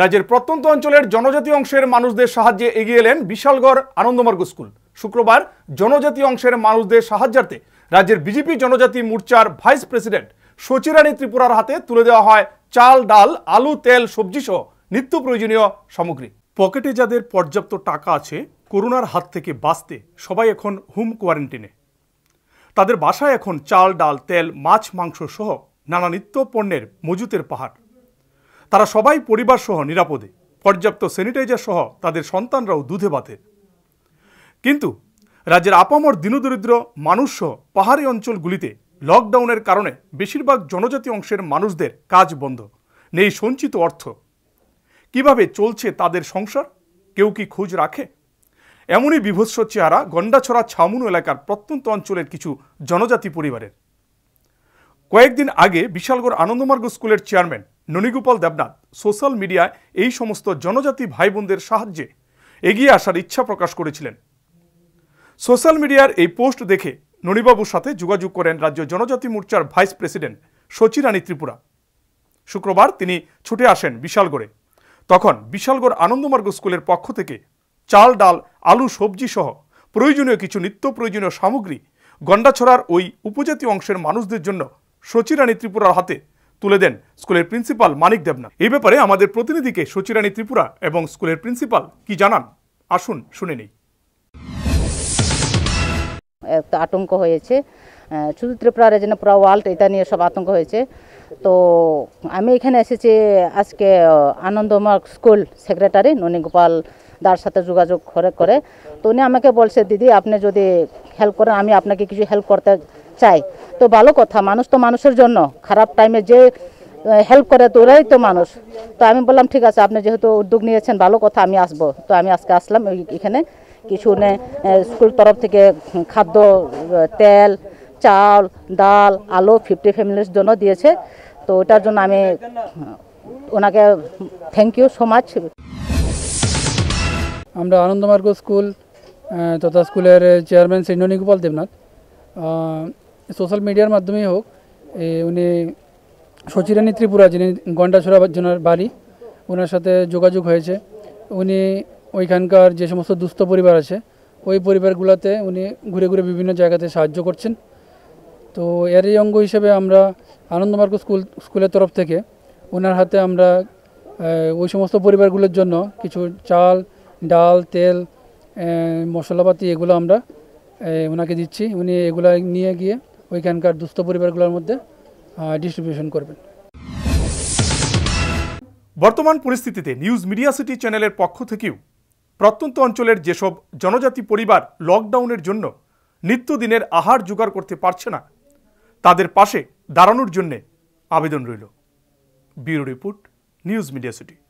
রাজ্যের প্রত্যন্ত অঞ্চলের জনজাতি অংশের মানুষদের সাহায্যে এগিয়ে এলেন বিশালগড় আনন্দমার্গ স্কুল শুক্রবার জনজাতি অংশের মানুষদের সাহায্যার্থে রাজ্যের বিজেপি জনজাতি মোর্চার ভাইস প্রেসিডেন্ট সচিরানী ত্রিপুরার হাতে তুলে দেওয়া হয় চাল ডাল আলু তেল সবজি সহ নিত্য প্রয়োজনীয় সামগ্রী পকেটে যাদের পর্যাপ্ত টাকা আছে করোনার হাত থেকে বাঁচতে সবাই এখন হোম কোয়ারেন্টিনে তাদের বাসায় এখন চাল ডাল তেল মাছ মাংস সহ নানা নিত্য পণ্যের মজুতের পাহাড় তারা সবাই পরিবার সহ নিরাপদে পর্যাপ্ত স্যানিটাইজার সহ তাদের সন্তানরাও দুধে বাতে কিন্তু রাজ্যের আপামর দীনদরিদ্র মানুষসহ পাহাড়ি অঞ্চলগুলিতে লকডাউনের কারণে বেশিরভাগ জনজাতি অংশের মানুষদের কাজ বন্ধ নেই সঞ্চিত অর্থ কিভাবে চলছে তাদের সংসার কেউ কি খোঁজ রাখে এমনই বিভৎস চেহারা গন্ডাছড়া ছামুন এলাকার প্রত্যন্ত অঞ্চলের কিছু জনজাতি পরিবারের কয়েকদিন আগে বিশালগড় আনন্দমার্গ স্কুলের চেয়ারম্যান ননীগোপাল দেবনাথ সোশ্যাল মিডিয়ায় এই সমস্ত জনজাতি ভাই বোনদের সাহায্যে এগিয়ে আসার ইচ্ছা প্রকাশ করেছিলেন সোশ্যাল মিডিয়ার এই পোস্ট দেখে ননীবাবুর সাথে যোগাযোগ করেন রাজ্য জনজাতি মোর্চার ভাইস প্রেসিডেন্ট সচিরানী ত্রিপুরা শুক্রবার তিনি ছুটে আসেন বিশালগড়ে তখন বিশালগড় আনন্দমার্গ স্কুলের পক্ষ থেকে চাল ডাল আলু সবজি সহ প্রয়োজনীয় কিছু নিত্য প্রয়োজনীয় সামগ্রী গন্ডাছড়ার ওই উপজাতি অংশের মানুষদের জন্য সচিরানী ত্রিপুরার হাতে তুলে দেন স্কুলের প্রিন্সিপাল মানিক দেবনা এই ব্যাপারে আমাদের প্রতিনিধিকে সচিরানী ত্রিপুরা এবং স্কুলের প্রিন্সিপাল কি জানান আসুন শুনে নেই একটা আতঙ্ক হয়েছে শুধু ত্রিপুরা রেজেন পুরা ওয়ার্ল্ড এটা নিয়ে সব আতঙ্ক হয়েছে তো আমি এখানে এসেছি আজকে আনন্দমার্গ স্কুল সেক্রেটারি ননীগোপাল দার সাথে যোগাযোগ করে করে তো উনি আমাকে বলছে দিদি আপনি যদি হেল্প করেন আমি আপনাকে কিছু হেল্প করতে চাই তো ভালো কথা মানুষ তো মানুষের জন্য খারাপ টাইমে যে হেল্প করে তো ওরাই তো মানুষ তো আমি বললাম ঠিক আছে আপনি যেহেতু উদ্যোগ নিয়েছেন ভালো কথা আমি আসব তো আমি আজকে আসলাম এখানে কিছু নে স্কুল তরফ থেকে খাদ্য তেল চাল ডাল আলু ফিফটি ফ্যামিলির জন্য দিয়েছে তো ওটার জন্য আমি ওনাকে থ্যাংক ইউ সো মাচ আমরা আনন্দমার্গ স্কুল তথা স্কুলের চেয়ারম্যান শ্রীননী গোপাল দেবনাথ সোশ্যাল মিডিয়ার মাধ্যমেই হোক উনি সচিরানী ত্রিপুরা যিনি গন্ডাছড়া জনার বাড়ি ওনার সাথে যোগাযোগ হয়েছে উনি ওইখানকার যে সমস্ত দুস্থ পরিবার আছে ওই পরিবারগুলোতে উনি ঘুরে ঘুরে বিভিন্ন জায়গাতে সাহায্য করছেন তো এরই অঙ্গ হিসেবে আমরা আনন্দমার্গ স্কুল স্কুলের তরফ থেকে ওনার হাতে আমরা ওই সমস্ত পরিবারগুলোর জন্য কিছু চাল ডাল তেল মশলাপাতি এগুলো আমরা ওনাকে দিচ্ছি উনি এগুলো নিয়ে গিয়ে ওইখানকার দুস্থ পরিবারগুলোর মধ্যে ডিস্ট্রিবিউশন করবেন বর্তমান পরিস্থিতিতে নিউজ মিডিয়া সিটি চ্যানেলের পক্ষ থেকেও প্রত্যন্ত অঞ্চলের যেসব জনজাতি পরিবার লকডাউনের জন্য নিত্যদিনের আহার জোগাড় করতে পারছে না তাদের পাশে দাঁড়ানোর জন্যে আবেদন রইল bureau report news media city